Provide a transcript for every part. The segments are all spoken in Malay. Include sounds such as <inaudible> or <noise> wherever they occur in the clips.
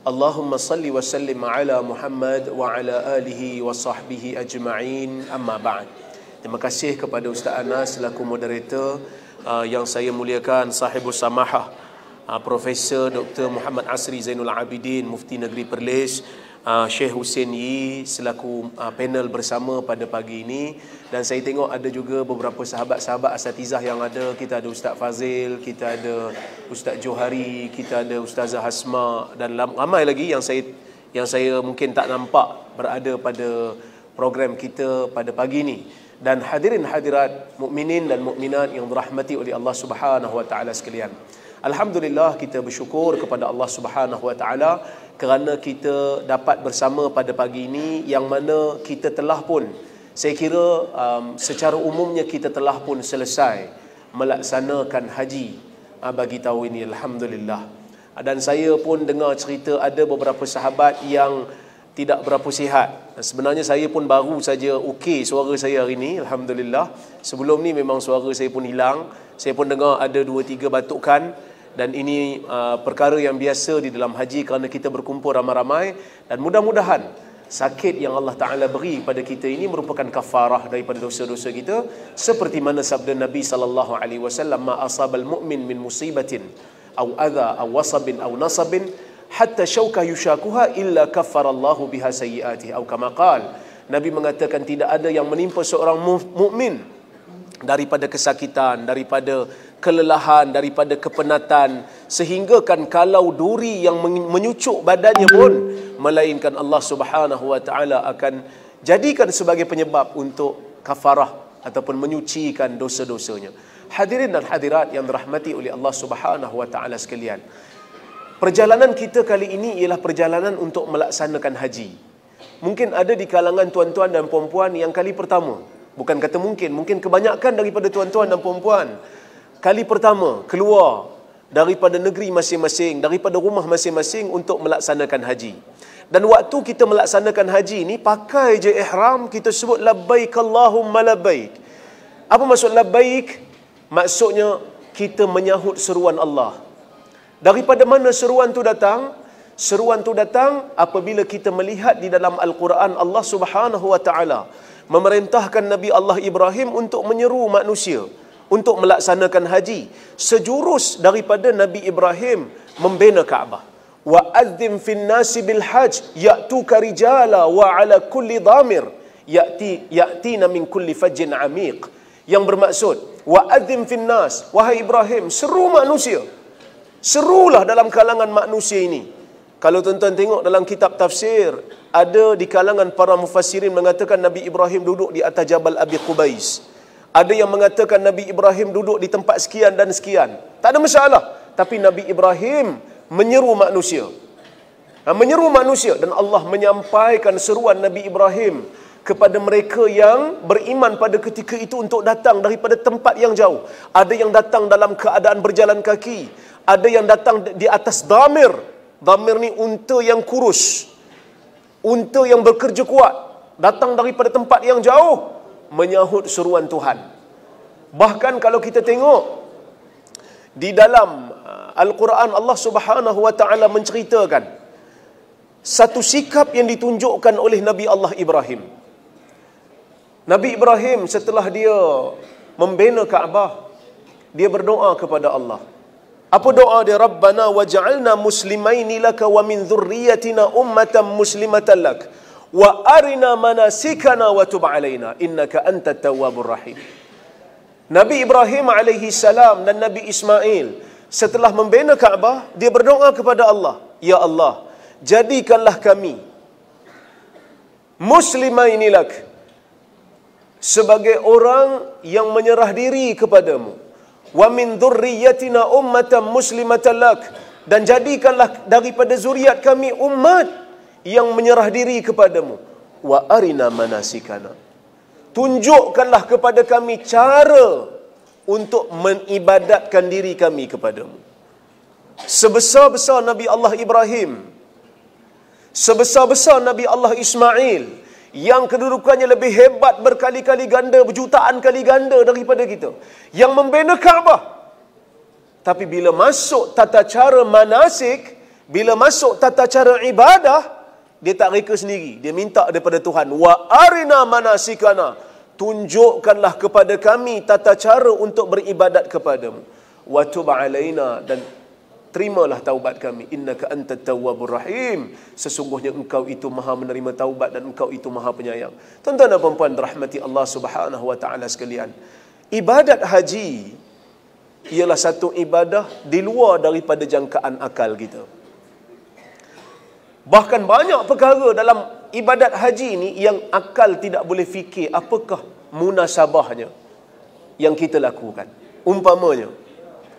Allahumma اللهم صل وسلم على محمد وعلى آله وصحبه أجمعين أما بعد Terima kasih kepada Ustaz Anas selaku moderator uh, yang saya muliakan sahibus samahah uh, Profesor Dr. Muhammad Asri Zainul Abidin Mufti Negeri Perlis uh, ah, Syekh Hussein Yi selaku uh, panel bersama pada pagi ini dan saya tengok ada juga beberapa sahabat-sahabat asatizah yang ada kita ada Ustaz Fazil, kita ada Ustaz Johari, kita ada Ustazah Hasma dan ramai lagi yang saya yang saya mungkin tak nampak berada pada program kita pada pagi ini dan hadirin hadirat mukminin dan mukminat yang dirahmati oleh Allah Subhanahu wa taala sekalian. Alhamdulillah kita bersyukur kepada Allah Subhanahu Wa Taala kerana kita dapat bersama pada pagi ini yang mana kita telah pun saya kira um, secara umumnya kita telah pun selesai melaksanakan haji uh, bagi tahun ini alhamdulillah. Dan saya pun dengar cerita ada beberapa sahabat yang tidak berapa sihat. Sebenarnya saya pun baru saja okey suara saya hari ini alhamdulillah. Sebelum ni memang suara saya pun hilang. Saya pun dengar ada dua tiga batukan dan ini uh, perkara yang biasa di dalam haji kerana kita berkumpul ramai-ramai dan mudah-mudahan sakit yang Allah Taala beri pada kita ini merupakan kafarah daripada dosa-dosa kita seperti mana sabda Nabi sallallahu alaihi wasallam ma asabal mu'min min musibatin aw adha aw wasabin aw nasabin hatta syauka yushakuha illa kafarallahu biha sayyiatihi aw kama qala Nabi mengatakan tidak ada yang menimpa seorang mu'min daripada kesakitan, daripada kelelahan, daripada kepenatan sehinggakan kalau duri yang menyucuk badannya pun melainkan Allah Subhanahu wa taala akan jadikan sebagai penyebab untuk kafarah ataupun menyucikan dosa-dosanya. Hadirin dan hadirat yang dirahmati oleh Allah Subhanahu wa taala sekalian. Perjalanan kita kali ini ialah perjalanan untuk melaksanakan haji. Mungkin ada di kalangan tuan-tuan dan puan-puan yang kali pertama Bukan kata mungkin, mungkin kebanyakan daripada tuan-tuan dan puan-puan kali pertama keluar daripada negeri masing-masing, daripada rumah masing-masing untuk melaksanakan haji. Dan waktu kita melaksanakan haji ni pakai je ihram kita sebut labbaik Allahumma labbaik. Apa maksud labbaik? Maksudnya kita menyahut seruan Allah. Daripada mana seruan tu datang? Seruan tu datang apabila kita melihat di dalam Al-Quran Allah Subhanahu wa taala memerintahkan Nabi Allah Ibrahim untuk menyeru manusia untuk melaksanakan haji sejurus daripada Nabi Ibrahim membina Kaabah wa adzim fil nasi bil Haj ya'tu karijala wa ala kulli dhamir ya'ti ya'tina min kulli fajin amik yang bermaksud wa adzim fil nas wahai Ibrahim seru manusia serulah dalam kalangan manusia ini kalau tuan-tuan tengok dalam kitab tafsir, ada di kalangan para mufassirin mengatakan Nabi Ibrahim duduk di atas Jabal Abi Qubais. Ada yang mengatakan Nabi Ibrahim duduk di tempat sekian dan sekian. Tak ada masalah. Tapi Nabi Ibrahim menyeru manusia. Ha, menyeru manusia dan Allah menyampaikan seruan Nabi Ibrahim kepada mereka yang beriman pada ketika itu untuk datang daripada tempat yang jauh. Ada yang datang dalam keadaan berjalan kaki. Ada yang datang di atas damir. Dhamir ni unta yang kurus. Unta yang bekerja kuat. Datang daripada tempat yang jauh. Menyahut seruan Tuhan. Bahkan kalau kita tengok. Di dalam uh, Al-Quran Allah subhanahu wa ta'ala menceritakan. Satu sikap yang ditunjukkan oleh Nabi Allah Ibrahim. Nabi Ibrahim setelah dia membina Kaabah. Dia berdoa kepada Allah. Apa doa dia? Rabbana waj'alna muslimaini laka wa min dhurriyyatina ummatan muslimatan lak wa arina manasikana wa tub alaina innaka antat tawwabur rahim. Nabi Ibrahim alaihi salam dan Nabi Ismail setelah membina Kaabah dia berdoa kepada Allah, ya Allah, jadikanlah kami muslimaini lak sebagai orang yang menyerah diri kepadamu wa min dhurriyyatina ummatan muslimatan lak dan jadikanlah daripada zuriat kami umat yang menyerah diri kepadamu wa arina manasikana tunjukkanlah kepada kami cara untuk menibadatkan diri kami kepadamu sebesar-besar nabi Allah Ibrahim sebesar-besar nabi Allah Ismail yang kedudukannya lebih hebat berkali-kali ganda, berjutaan kali ganda daripada kita. Yang membina Kaabah. Tapi bila masuk tata cara manasik, bila masuk tata cara ibadah, dia tak reka sendiri. Dia minta daripada Tuhan, Wa arina manasikana, tunjukkanlah kepada kami tata cara untuk beribadat kepadamu. Wa alaina dan terimalah taubat kami innaka antat tawwabur rahim sesungguhnya engkau itu maha menerima taubat dan engkau itu maha penyayang tuan-tuan dan puan rahmati Allah Subhanahu wa taala sekalian ibadat haji ialah satu ibadah di luar daripada jangkaan akal kita bahkan banyak perkara dalam ibadat haji ini yang akal tidak boleh fikir apakah munasabahnya yang kita lakukan umpamanya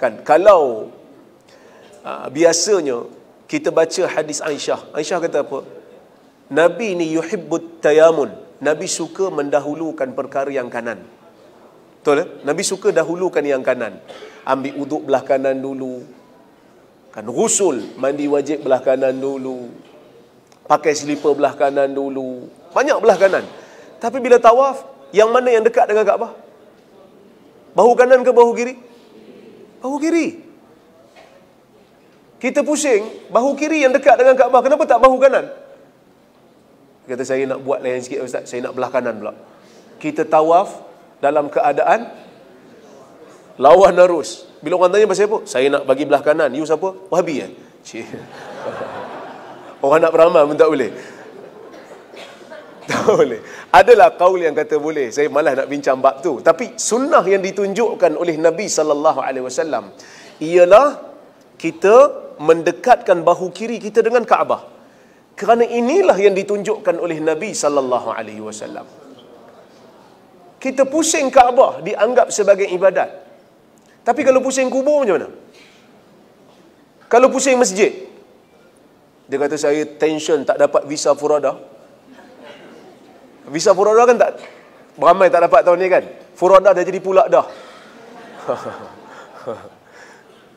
kan kalau Ah, biasanya kita baca hadis Aisyah. Aisyah kata apa? Nabi ni yuhibbut tayamun. Nabi suka mendahulukan perkara yang kanan. Betul eh? Nabi suka dahulukan yang kanan. Ambil uduk belah kanan dulu. Kan rusul mandi wajib belah kanan dulu. Pakai selipar belah kanan dulu. Banyak belah kanan. Tapi bila tawaf, yang mana yang dekat dengan Kaabah? Bahu kanan ke Bahu kiri. Bahu kiri. Kita pusing bahu kiri yang dekat dengan Kaabah. Kenapa tak bahu kanan? Kata saya nak buat lain sikit Ustaz. Saya nak belah kanan pula. Kita tawaf dalam keadaan lawan arus. Bila orang tanya pasal apa? Saya nak bagi belah kanan. You siapa? Wahabi oh, ya? Eh. Cik. <laughs> Orang nak beramal pun tak boleh. Tak boleh. Adalah kaul yang kata boleh. Saya malas nak bincang bab tu. Tapi sunnah yang ditunjukkan oleh Nabi saw ialah kita mendekatkan bahu kiri kita dengan Kaabah. Kerana inilah yang ditunjukkan oleh Nabi sallallahu alaihi wasallam. Kita pusing Kaabah dianggap sebagai ibadat. Tapi kalau pusing kubur macam mana? Kalau pusing masjid. Dia kata saya tension tak dapat visa furada. Visa furada kan tak ramai tak dapat tahun ni kan. Furada dah jadi pula dah. <laughs>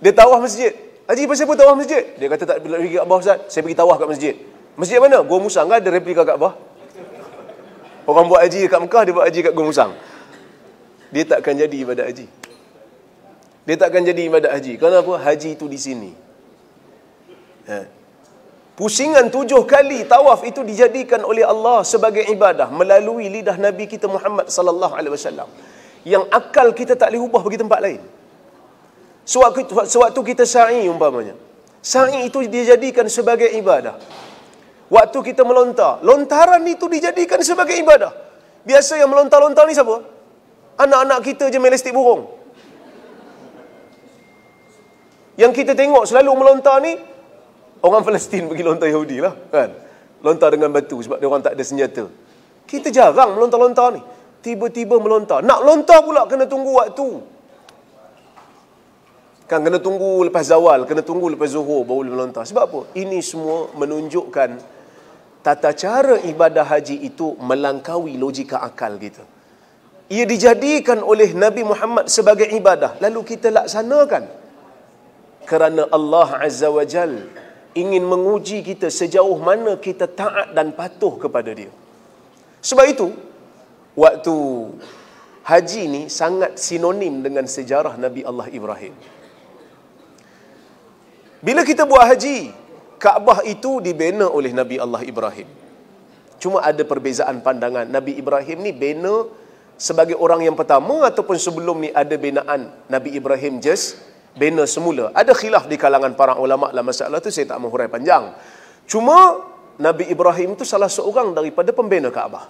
dia tawaf masjid. Haji pasal apa tawaf masjid? Dia kata tak pergi ke Kaabah Ustaz. Saya pergi tawaf kat masjid. Masjid mana? Gua Musang kan ada replika Kaabah. Orang buat haji kat Mekah, dia buat haji kat Gua Musang. Dia takkan jadi ibadat haji. Dia takkan jadi ibadat haji. apa? Haji itu di sini. Ha. Pusingan tujuh kali tawaf itu dijadikan oleh Allah sebagai ibadah melalui lidah Nabi kita Muhammad sallallahu alaihi wasallam. Yang akal kita tak boleh ubah bagi tempat lain. Sewaktu, kita sa'i umpamanya. Sa'i itu dijadikan sebagai ibadah. Waktu kita melontar. Lontaran itu dijadikan sebagai ibadah. Biasa yang melontar-lontar ni siapa? Anak-anak kita je melestik burung. Yang kita tengok selalu melontar ni, orang Palestin pergi lontar Yahudi lah. Kan? Lontar dengan batu sebab dia orang tak ada senjata. Kita jarang melontar-lontar ni. Tiba-tiba melontar. Nak lontar pula kena tunggu Waktu. Kan kena tunggu lepas zawal, kena tunggu lepas zuhur baru boleh melontar. Sebab apa? Ini semua menunjukkan tata cara ibadah haji itu melangkaui logika akal kita. Ia dijadikan oleh Nabi Muhammad sebagai ibadah. Lalu kita laksanakan. Kerana Allah Azza wa Jal ingin menguji kita sejauh mana kita taat dan patuh kepada dia. Sebab itu, waktu haji ini sangat sinonim dengan sejarah Nabi Allah Ibrahim. Bila kita buat haji, Kaabah itu dibina oleh Nabi Allah Ibrahim. Cuma ada perbezaan pandangan. Nabi Ibrahim ni bina sebagai orang yang pertama ataupun sebelum ni ada binaan Nabi Ibrahim just bina semula. Ada khilaf di kalangan para ulama dalam masalah tu saya tak menghurai panjang. Cuma Nabi Ibrahim tu salah seorang daripada pembina Kaabah.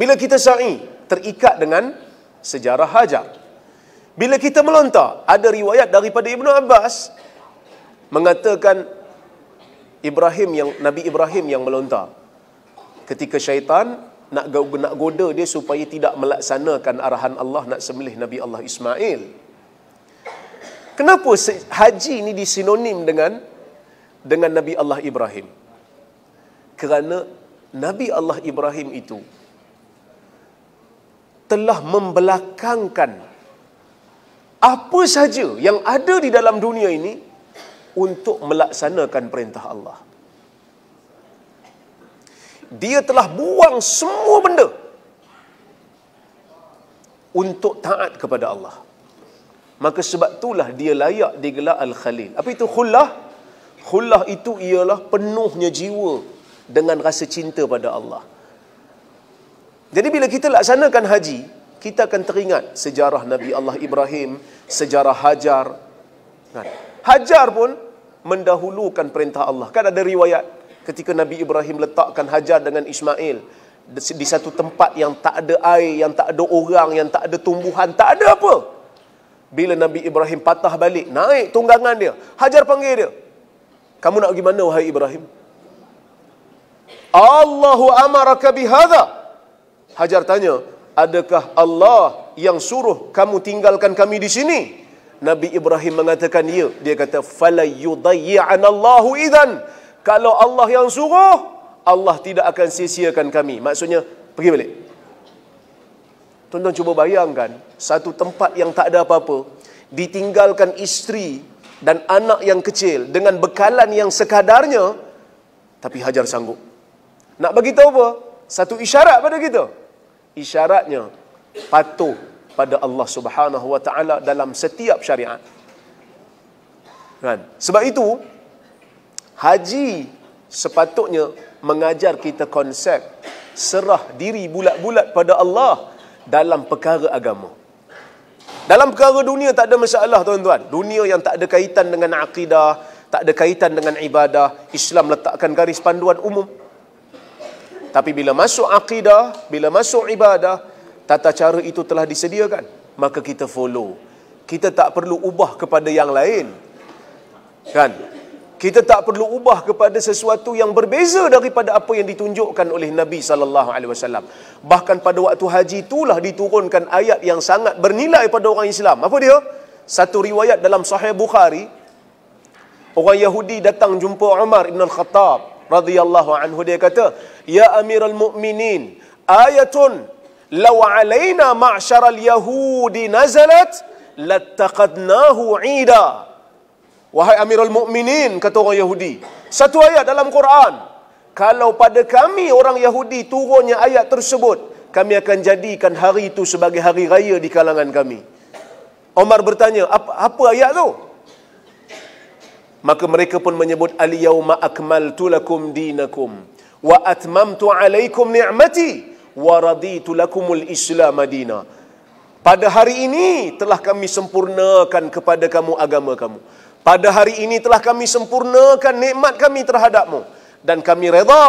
Bila kita sa'i terikat dengan sejarah Hajar bila kita melontar ada riwayat daripada Ibnu Abbas mengatakan Ibrahim yang Nabi Ibrahim yang melontar ketika syaitan nak nak goda dia supaya tidak melaksanakan arahan Allah nak sembelih Nabi Allah Ismail kenapa haji ini disinonim dengan dengan Nabi Allah Ibrahim kerana Nabi Allah Ibrahim itu telah membelakangkan apa sahaja yang ada di dalam dunia ini untuk melaksanakan perintah Allah. Dia telah buang semua benda untuk taat kepada Allah. Maka sebab itulah dia layak digelar Al-Khalil. Apa itu khullah? Khullah itu ialah penuhnya jiwa dengan rasa cinta pada Allah. Jadi bila kita laksanakan haji, kita akan teringat sejarah Nabi Allah Ibrahim, sejarah Hajar. Kan? Hajar pun mendahulukan perintah Allah. Kan ada riwayat ketika Nabi Ibrahim letakkan Hajar dengan Ismail di satu tempat yang tak ada air, yang tak ada orang, yang tak ada tumbuhan, tak ada apa. Bila Nabi Ibrahim patah balik, naik tunggangan dia. Hajar panggil dia. Kamu nak pergi mana wahai Ibrahim? Allahu amaraka bihadha. Hajar tanya, adakah Allah yang suruh kamu tinggalkan kami di sini? Nabi Ibrahim mengatakan ya. Dia kata, Fala فَلَيُضَيِّعَنَ Allahu idan. Kalau Allah yang suruh, Allah tidak akan sia-siakan kami. Maksudnya, pergi balik. Tonton cuba bayangkan, satu tempat yang tak ada apa-apa, ditinggalkan isteri dan anak yang kecil dengan bekalan yang sekadarnya, tapi Hajar sanggup. Nak bagi tahu apa? Satu isyarat pada kita isyaratnya patuh pada Allah Subhanahu wa taala dalam setiap syariat. Kan? Sebab itu haji sepatutnya mengajar kita konsep serah diri bulat-bulat pada Allah dalam perkara agama. Dalam perkara dunia tak ada masalah tuan-tuan. Dunia yang tak ada kaitan dengan akidah, tak ada kaitan dengan ibadah, Islam letakkan garis panduan umum. Tapi bila masuk akidah, bila masuk ibadah, tata cara itu telah disediakan. Maka kita follow. Kita tak perlu ubah kepada yang lain. Kan? Kita tak perlu ubah kepada sesuatu yang berbeza daripada apa yang ditunjukkan oleh Nabi sallallahu alaihi wasallam. Bahkan pada waktu haji itulah diturunkan ayat yang sangat bernilai pada orang Islam. Apa dia? Satu riwayat dalam Sahih Bukhari orang Yahudi datang jumpa Umar bin Al-Khattab radhiyallahu anhu dia kata ya amiral mu'minin ayatun law alaina ma'syara al-yahudi nazalat lattaqadnahu 'ida wahai amiral mu'minin kata orang yahudi satu ayat dalam quran kalau pada kami orang yahudi turunnya ayat tersebut kami akan jadikan hari itu sebagai hari raya di kalangan kami Omar bertanya apa, apa ayat tu maka mereka pun menyebut al yauma akmaltu lakum dinakum wa atmamtu alaikum ni'mati wa raditu lakumul islam madina pada hari ini telah kami sempurnakan kepada kamu agama kamu pada hari ini telah kami sempurnakan nikmat kami terhadapmu dan kami reda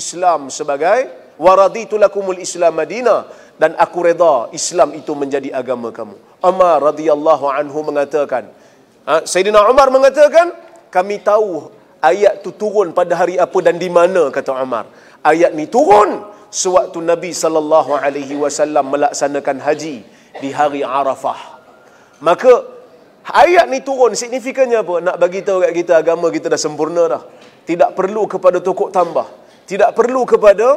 Islam sebagai wa raditu lakumul islam madina dan aku reda Islam itu menjadi agama kamu Umar radhiyallahu anhu mengatakan ha, Sayyidina Umar mengatakan kami tahu ayat tu turun pada hari apa dan di mana kata Umar ayat ni turun sewaktu Nabi sallallahu alaihi wasallam melaksanakan haji di hari Arafah maka ayat ni turun signifikannya apa nak bagi tahu kat kita agama kita dah sempurna dah tidak perlu kepada tokok tambah tidak perlu kepada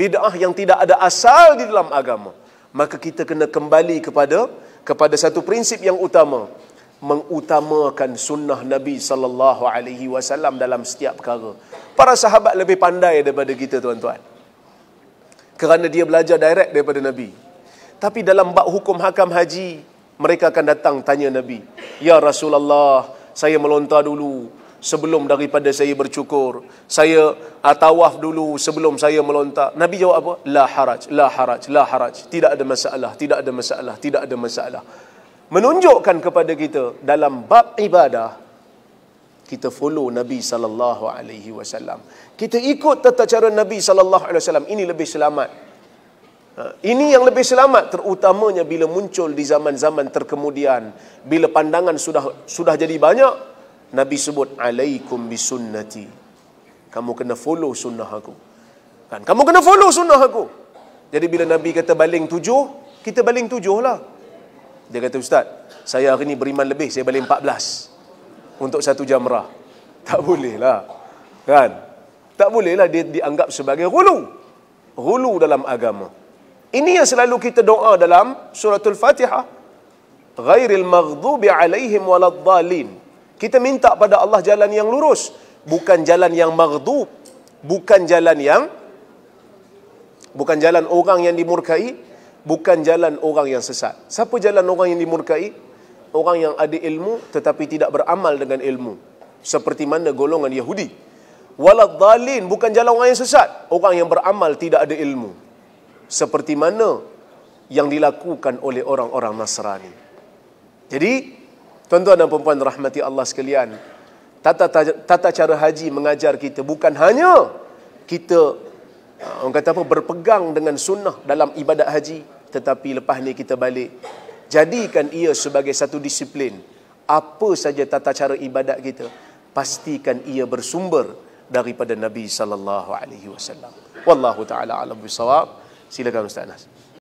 bid'ah yang tidak ada asal di dalam agama maka kita kena kembali kepada kepada satu prinsip yang utama mengutamakan sunnah Nabi sallallahu alaihi wasallam dalam setiap perkara. Para sahabat lebih pandai daripada kita tuan-tuan. Kerana dia belajar direct daripada Nabi. Tapi dalam bab hukum hakam haji, mereka akan datang tanya Nabi, "Ya Rasulullah, saya melontar dulu sebelum daripada saya bercukur. Saya atawaf dulu sebelum saya melontar." Nabi jawab apa? "La haraj, la haraj, la haraj. Tidak ada masalah, tidak ada masalah, tidak ada masalah." masalah menunjukkan kepada kita dalam bab ibadah kita follow Nabi sallallahu alaihi wasallam. Kita ikut tata cara Nabi sallallahu alaihi wasallam ini lebih selamat. Ha, ini yang lebih selamat terutamanya bila muncul di zaman-zaman terkemudian bila pandangan sudah sudah jadi banyak Nabi sebut alaikum bisunnati. Kamu kena follow sunnah aku. Kan? Kamu kena follow sunnah aku. Jadi bila Nabi kata baling tujuh, kita baling tujuh lah. Dia kata, Ustaz, saya hari ini beriman lebih, saya balik 14. Untuk satu jamrah. <laughs> Tak bolehlah. Kan? Tak bolehlah dia dianggap sebagai hulu. Hulu dalam agama. Ini yang selalu kita doa dalam suratul fatihah. Ghairil maghdubi alaihim waladhalin. Kita minta pada Allah jalan yang lurus. Bukan jalan yang maghdub. Bukan jalan yang... Bukan jalan orang yang dimurkai bukan jalan orang yang sesat. Siapa jalan orang yang dimurkai? Orang yang ada ilmu tetapi tidak beramal dengan ilmu. Seperti mana golongan Yahudi. Waladhalin bukan jalan orang yang sesat. Orang yang beramal tidak ada ilmu. Seperti mana yang dilakukan oleh orang-orang Nasrani. Jadi, tuan-tuan dan perempuan rahmati Allah sekalian. Tata, tata cara haji mengajar kita bukan hanya kita uh, orang kata apa berpegang dengan sunnah dalam ibadat haji tetapi lepas ni kita balik jadikan ia sebagai satu disiplin apa saja tata cara ibadat kita pastikan ia bersumber daripada Nabi sallallahu alaihi wasallam wallahu taala alam bisawab silakan ustaz Nasir.